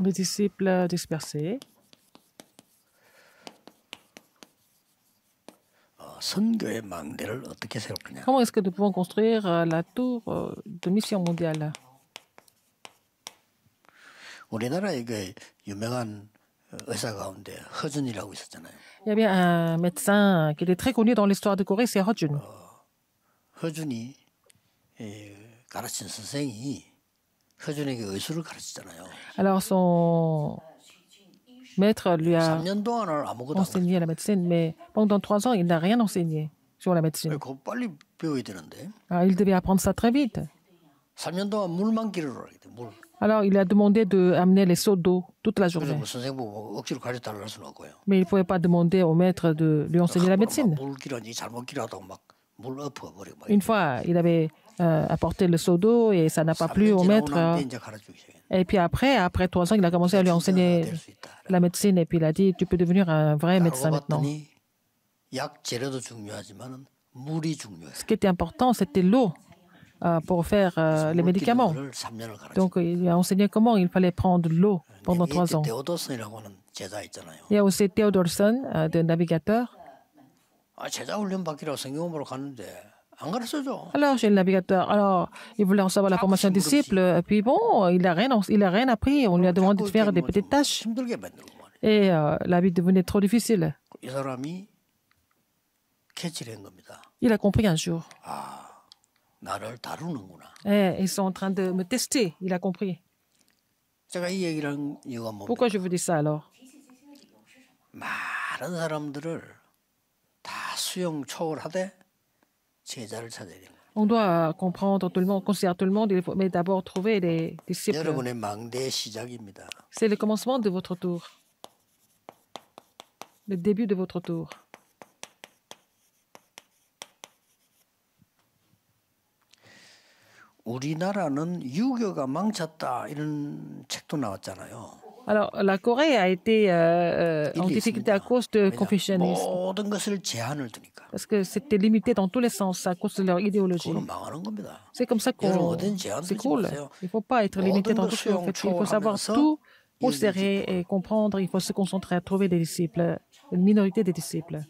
les disciples dispersés Comment est-ce que nous pouvons construire euh, la tour euh, de mission mondiale? Il y avait un médecin qui est très connu dans l'histoire de Corée, c'est Hojun. 허준이 alors son maître lui a enseigné la médecine, mais pendant trois ans, il n'a rien enseigné sur la médecine. Alors, ah, il devait apprendre ça très vite. Alors, il a demandé d'amener les seaux d'eau toute la journée. Mais il ne pouvait pas demander au maître de lui enseigner la médecine. Une fois, il avait Apporter euh, le seau d'eau et ça n'a pas plu au maître. Hein. Et puis après, après trois ans, il a commencé à lui enseigner la médecine et puis il a dit, tu peux devenir un vrai médecin maintenant. Ce qui était important, c'était l'eau euh, pour faire euh, les médicaments. Donc, il a enseigné comment il fallait prendre l'eau pendant trois ans. Il y a aussi Theodorson, de navigateur. Ah, alors, j'ai navigateur. le alors, il voulait en savoir la ah, formation des disciples. Puis bon, il n'a rien, il a rien appris. On lui a demandé de faire des petites tâches. Ben, Et euh, la vie devenait trop difficile. Il a compris un jour. Ah, Et eh, ils sont en train de me tester. Il a compris. Pourquoi je vous dis ça alors? Bah, On doit comprendre tout le monde, considérer tout le monde, mais d'abord trouver les disciples. C'est le commencement de votre tour, le début de votre tour. 우리나라는 유교가 망쳤다 이런 책도 나왔잖아요. Alors, la Corée a été euh, euh, en difficulté à cause du confessionnisme. Parce que c'était limité dans tous les sens à cause de leur idéologie. C'est comme ça qu'on cool. Il ne faut pas être limité dans tout ce Il faut savoir tout considérer et comprendre. Il faut se concentrer à trouver des disciples, une minorité des disciples.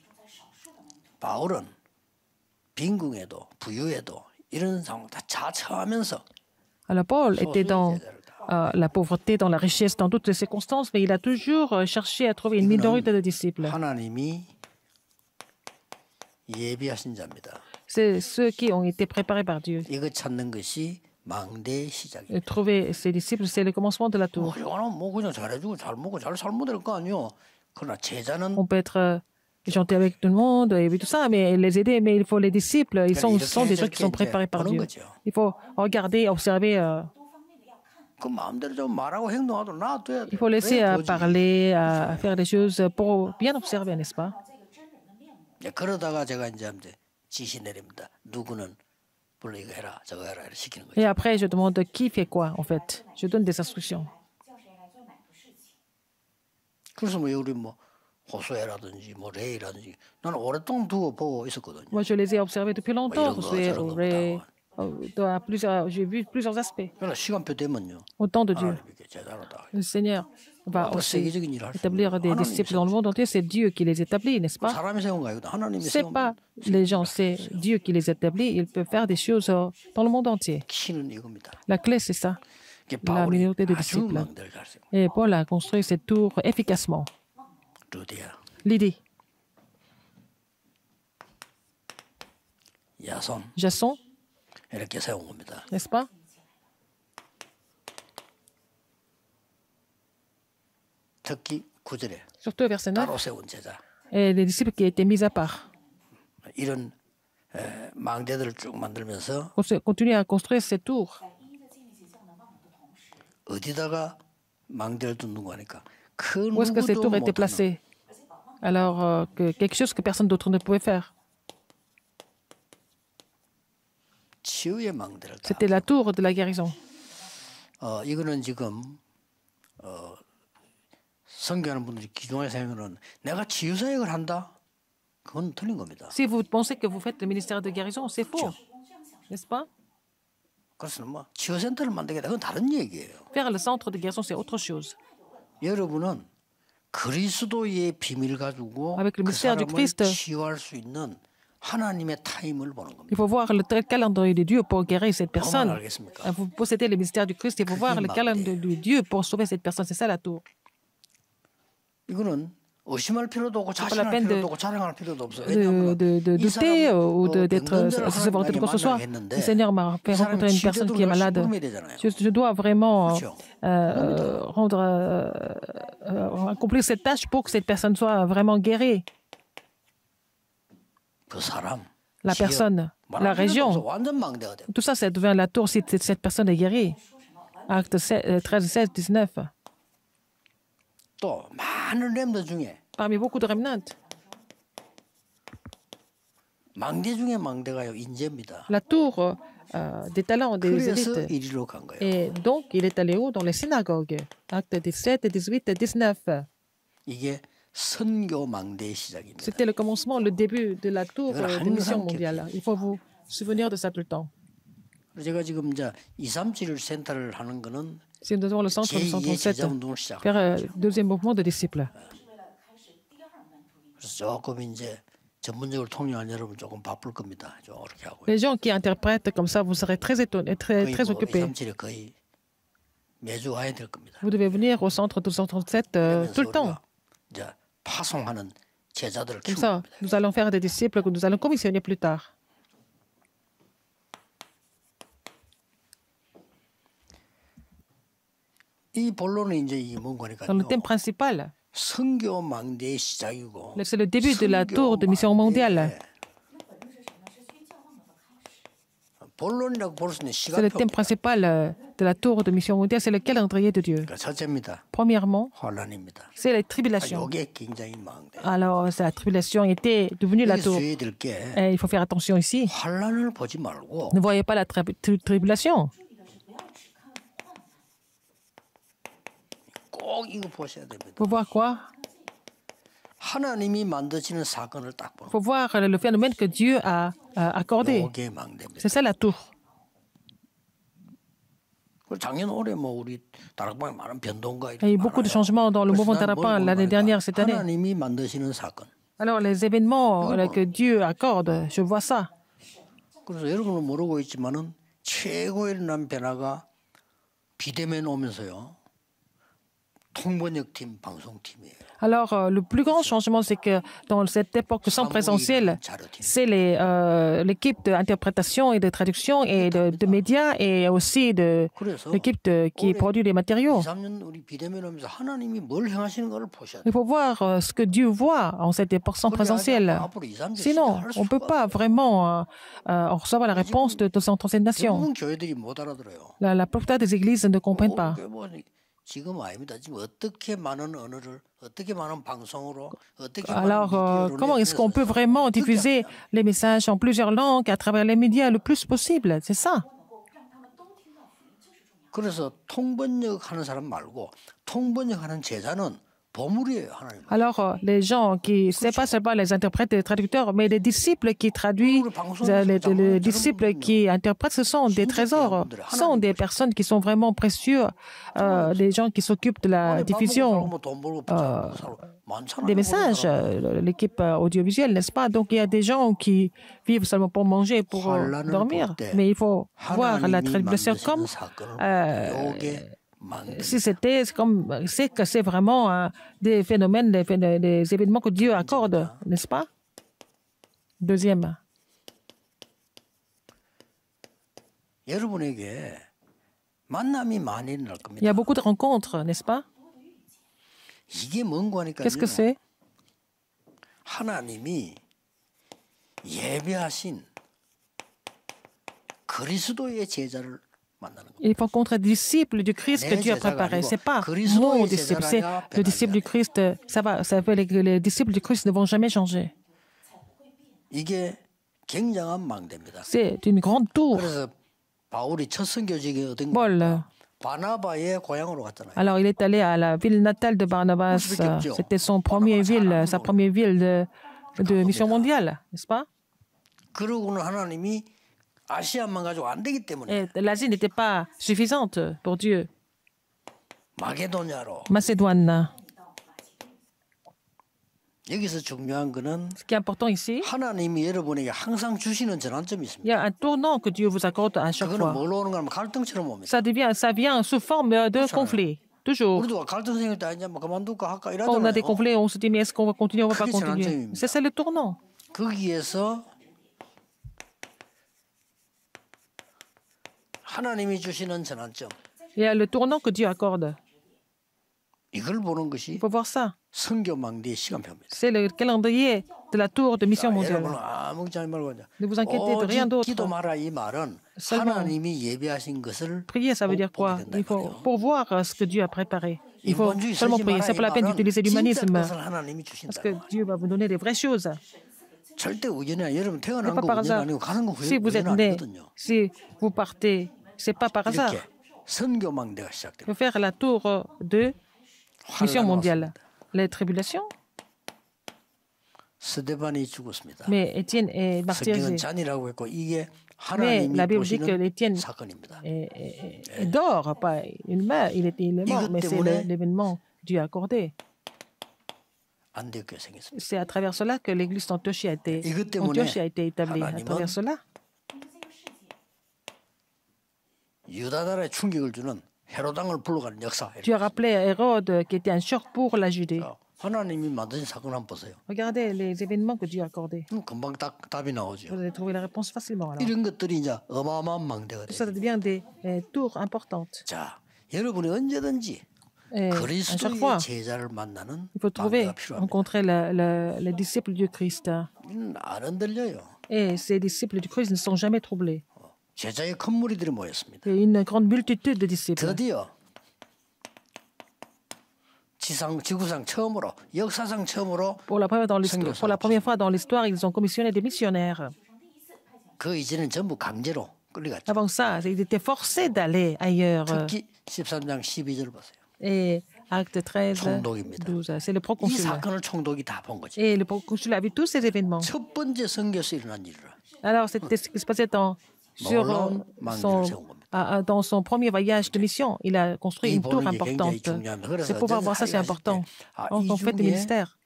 Alors Paul était dans ah, la pauvreté, dans la richesse, dans toutes les circonstances, mais il a toujours euh, cherché à trouver une minorité de disciples. C'est ceux qui ont été préparés par Dieu. trouver ses disciples, c'est le commencement de la tour. On peut être euh, gentil avec tout le monde et tout ça, mais les aider, mais il faut les disciples, ils sont, sont des gens qui sont préparés par Dieu. Il faut regarder, observer. Euh, il faut laisser à euh, parler, à euh, faire des choses pour bien observer, n'est-ce pas Et après, je demande qui fait quoi, en fait. Je donne des instructions. Moi, je les ai observés depuis longtemps, euh, plusieurs, euh, j'ai vu plusieurs aspects. Au temps de Dieu, le Seigneur va aussi établir des disciples dans le monde entier. C'est Dieu qui les établit, n'est-ce pas C'est pas les gens, c'est Dieu qui les établit. Il peut faire des choses euh, dans le monde entier. La clé, c'est ça. La minorité de disciples. Et Paul a construit cette tour efficacement. L'idée. Jason. N'est-ce pas? Surtout 9. Et les disciples qui étaient mis à part. 이런 Continuer à construire ces tours. Où est-ce que ces tours étaient placées? Alors euh, que quelque chose que personne d'autre ne pouvait faire. 치유의 망대를 C'était la tour de la guérison. 어, 이거는 지금 어, 성교하는 분들이 기존의 생각은 내가 치유 사역을 한다. 그건 틀린 겁니다. Si vous pensez que vous faites le ministère de guérison, c'est faux. N'est-ce pas? 그래서 뭐 치유 센터를 만들겠다. 그건 다른 얘기예요. Faire le centre de guérison, c'est autre chose. 여러분은 그리스도의 비밀 가지고 Avec le 그 사람을 du Christ, 치유할 수 있는 Il faut voir le calendrier de Dieu pour guérir cette personne. Ah, vous possédez le mystère du Christ, il faut voir le calendrier de Dieu pour sauver cette personne. C'est ça la tour. C'est pas la peine de, de, douter ou d'être quoi que ce soit. Le Seigneur m'a fait rencontrer une personne qui est malade. Je, dois vraiment accomplir euh, euh, euh, cette tâche pour que cette personne soit vraiment guérie la euh, personne, la région. Tout ça, c'est devient la tour si cette personne est guérie. Acte 13, 16, 19. Parmi beaucoup de remnants. La tour euh, des talents des élites. Et donc, il est allé où Dans les synagogues. acte 17, 18 19. C'était le commencement, le début de la tour euh, des missions mondiale. Il faut vous souvenir de ça tout le temps. Si nous le centre 237, faire euh, deuxième mouvement de disciples. Les gens qui interprètent comme ça, vous serez très étonnés, très, très occupés. Vous devez venir au centre 237 euh, tout le temps nous allons faire des disciples que nous allons commissionner plus tard. Dans le thème principal, c'est le début de la tour de mission mondiale. C'est le thème principal euh, de la tour de mission mondiale, c'est le calendrier de Dieu. Premièrement, c'est la tribulation. Alors, la tribulation était devenue la tour. Eh, il faut faire attention ici. Ne voyez pas la tribulation. Vous voyez quoi il faut voir le phénomène que Dieu a accordé. C'est ça la tour. Il y a eu beaucoup de changements dans le mouvement Tarapan l'année dernière, cette année. Alors, les événements euh, que Dieu accorde, je vois ça. Alors, euh, le plus grand changement, c'est que dans cette époque sans présentiel, c'est euh, l'équipe d'interprétation et de traduction et de, médias et aussi de l'équipe qui produit les matériaux. Il faut voir euh, ce que Dieu voit en cette époque sans présentiel. Sinon, on ne peut pas vraiment recevoir la réponse de 237 nations. La, la des églises ne comprennent pas. Alors, comment est-ce qu'on peut vraiment diffuser les messages en plusieurs langues à travers les médias le plus possible C'est ça. 그래서 통번역 하는 사람 말고 통번역 하는 제자는 Alors, euh, les gens qui, n'est pas seulement les interprètes et les traducteurs, mais les disciples qui traduisent, euh, les, hein, disciples qui interprètent, ce sont des trésors, ce euh, sont des personnes qui sont vraiment précieuses, euh, les gens qui s'occupent de la diffusion des messages, l'équipe audiovisuelle, n'est-ce pas? Donc, il y a des gens qui vivent seulement pour manger, pour dormir, mais il faut voir la traduction comme si c'était comme c'est que c'est vraiment euh, des phénomènes, des, événements que Dieu accorde, n'est-ce pas Deuxième. Il y a beaucoup de rencontres, n'est-ce pas Qu'est-ce que c'est il faut contre disciples du Christ que Dieu a préparé. Ce n'est pas mon disciples. c'est le disciple du Christ. Ça va, ça veut dire que les disciples du Christ ne vont jamais changer. C'est une grande tour. Paul, alors il est allé à la ville natale de Barnabas. C'était son premier ville, sa première ville de, de mission mondiale, n'est-ce pas? Eh, l'Asie n'était pas suffisante pour Dieu. Macédoine. Ce qui est important ici, il y a un tournant que Dieu vous accorde à chaque fois. Ça, devient, ça vient sous forme de conflit. Toujours. On a des conflits, on se dit, mais est-ce qu'on va continuer, on ne va pas continuer. C'est ça le tournant. Il y a le tournant que Dieu accorde. Il faut voir ça. C'est le calendrier de la tour de mission mondiale. Ne vous inquiétez de rien d'autre. prier, ça veut dire quoi Il faut voir ce que Dieu a préparé. Il faut seulement prier. C'est pas la peine d'utiliser l'humanisme. Parce que Dieu va vous donner des vraies choses. Pas par hasard. Si vous êtes né, si vous partez ce n'est pas par hasard. de faire la tour euh, de mission mondiale. Les tribulations. Mais Étienne est martyrisé. Mais la Bible dit que l'Étienne dort, pas une il est, il est mort, mais c'est l'événement Dieu accordé. C'est à travers cela que l'Église Santochi a été, a été établie. À travers cela. Tu as rappelé Hérode qui était un choc pour la Judée. Regardez les événements que Dieu a accordés. Vous allez trouver la réponse facilement. Ça devient des euh, tours importantes. chaque fois, il faut trouver, rencontrer les disciples du Christ. Et ces disciples du Christ ne sont jamais troublés une grande multitude de disciples. Pour la première, fois dans l'histoire, ils ont commissionné des missionnaires. Avant ça, ils étaient forcés d'aller ailleurs. Et acte 13, 12, c'est le proconsulat. Et le proconsulat a vu tous ces événements. Alors, c'était ce qui se passait dans sur dans son premier voyage de mission, il a construit une tour importante. C'est pour voir ça, c'est important. En fait, des ministères.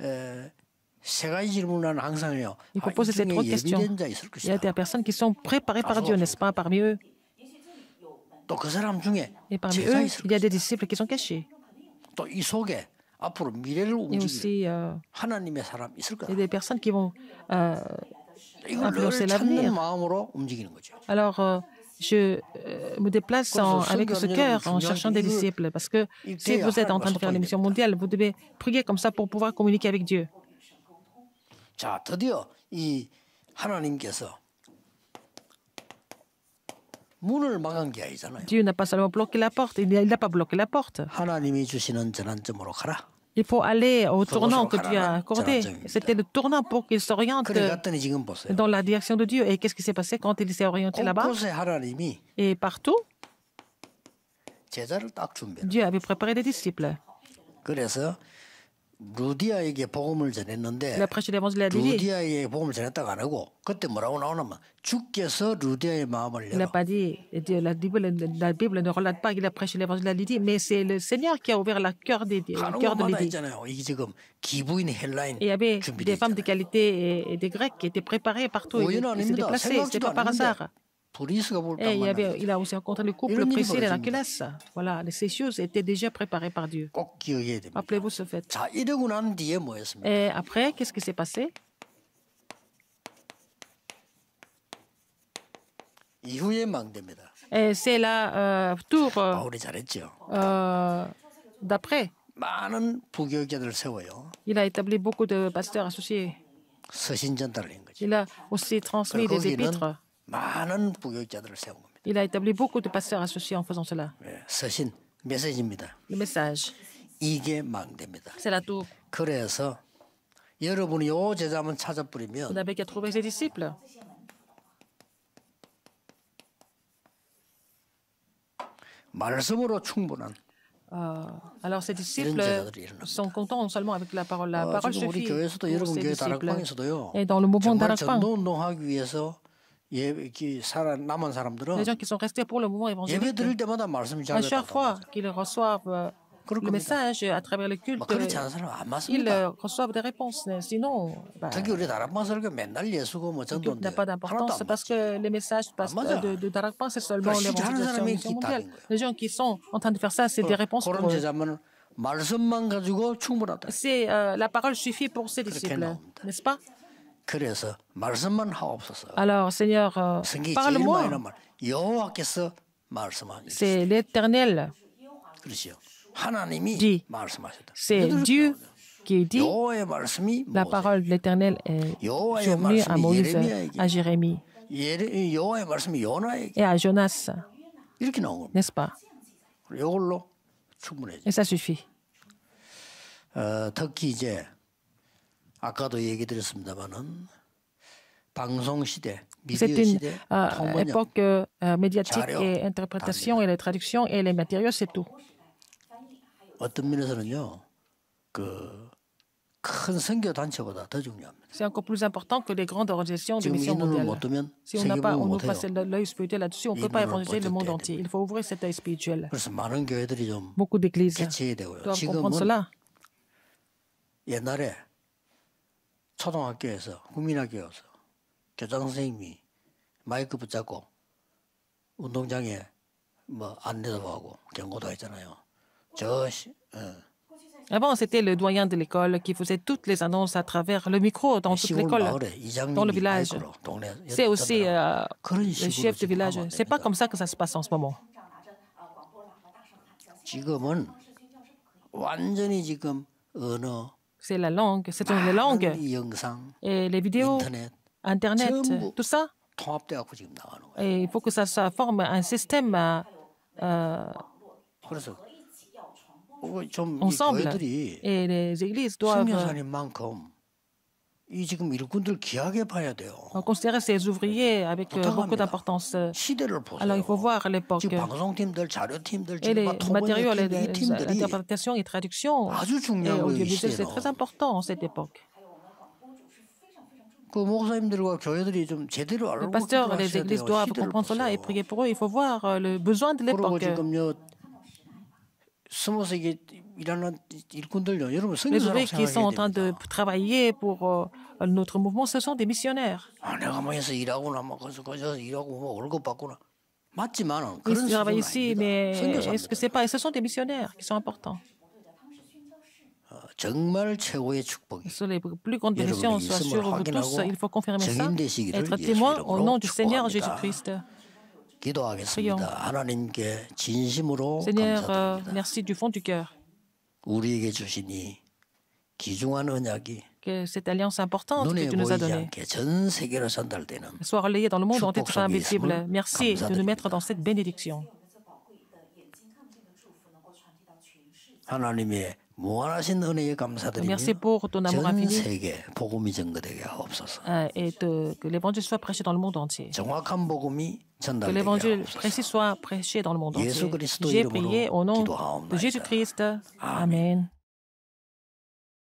Il faut poser ces trois questions. Il y a des personnes qui sont préparées par Dieu, n'est-ce pas, parmi eux. Et parmi eux, il y a des disciples qui sont cachés. Ah, Et aussi, euh, il y a des personnes qui vont euh, c'est l'avenir. Alors, euh, je euh, me déplace avec ce cœur en cherchant des disciples, parce que si vous êtes en train de faire l'émission mondiale, vous devez prier comme ça pour pouvoir communiquer avec Dieu. Dieu n'a pas seulement bloqué la porte, il n'a pas bloqué la porte. Il faut aller au tournant que tu as accordé. C'était le tournant pour qu'il s'oriente hein. dans la direction de Dieu. Et qu'est-ce qui s'est passé quand il s'est orienté là-bas Et partout, Dieu avait préparé des disciples. Il a prêché l'évangile à l'idée. Il n'a pas la Bible ne relate pas qu'il a prêché l'évangile à Lydie, mais c'est le Seigneur qui a ouvert le cœur de Lydie. il y avait des femmes de qualité et, des grecs qui étaient préparées partout ils étaient ce c'est pas par hasard et eh, il, a aussi rencontré le couple Priscille et Voilà, ces choses étaient déjà préparées par Dieu. Oh, Rappelez-vous ce fait. Et après, qu'est-ce qui s'est passé Et C'est la tour d'après. Il a établi beaucoup de pasteurs associés. Il a aussi transmis des épîtres. Il a établi beaucoup de pasteurs associés en faisant cela. Le message. C'est la tour. Vous n'avez qu'à trouver ses disciples. Euh, alors ces disciples sont contents seulement avec la parole. La parole suffit e t dans le mouvement d a r a k p a n Les gens qui sont restés pour le mouvement évangélique, chaque fois qu'ils reçoivent euh, le message à travers le culte, euh, ils euh, reçoivent des réponses. Sinon, il bah, n'a pas d'importance parce que les messages de, de c'est seulement les mondiale. Les gens qui sont en train de faire ça, c'est des réponses pour C'est la parole suffit pour ses disciples, n'est-ce pas alors, Seigneur, euh, parle-moi. C'est l'Éternel dit. C'est Dieu qui dit. La parole de l'Éternel est à Moïse, à Jérémie et à Jonas. N'est-ce pas? Et ça suffit. C'est une euh, époque euh, médiatique et interprétation et les traductions et les matériaux, c'est tout. C'est encore plus important que les grandes organisations de mission mondiale. Si on n'a pas, on n'ouvre pas l'œil spirituel là-dessus, on ne peut pas évangéliser le monde entier. Il faut ouvrir cet œil spirituel. Beaucoup d'églises doivent comprendre cela. Avant, c'était le doyen de l'école qui faisait toutes les annonces à travers le micro dans toute l'école, dans le village. C'est aussi euh, le chef du village. C'est pas comme ça que ça se passe en ce moment c'est la langue, c'est une langue. Et les vidéos, Internet, tout ça. Et il faut que ça, forme un système euh, ensemble. Et les églises doivent on considère ces ouvriers avec euh, beaucoup d'importance. Euh. Alors il faut voir l'époque. Euh. et les matériaux, les, interprétations et traductions. C'est très important en cette époque. Le pasteur, Les églises doivent comprendre cela et prier pour eux. Il faut voir le besoin de l'époque. Les ouvriers qui sont en train de travailler pour euh, notre mouvement, ce sont des missionnaires. Ah, ils travaillent ici, mais ce sont des missionnaires qui sont importants. Sur Les plus grandes ah, bénédictions soit sûr vous tous. Il faut confirmer ça. Être témoin au nom du Seigneur Jésus-Christ. Prions. Seigneur, merci du fond du cœur. Que cette alliance importante que tu nous as donnée soit relayée dans le monde en de invisible. Merci de nous mettre dans cette bénédiction. Merci pour ton amour infini. et que l'évangile soit prêché dans le monde entier. Que l'évangile précis soit prêché dans le monde entier. J'ai prié au nom de Jésus-Christ. Amen.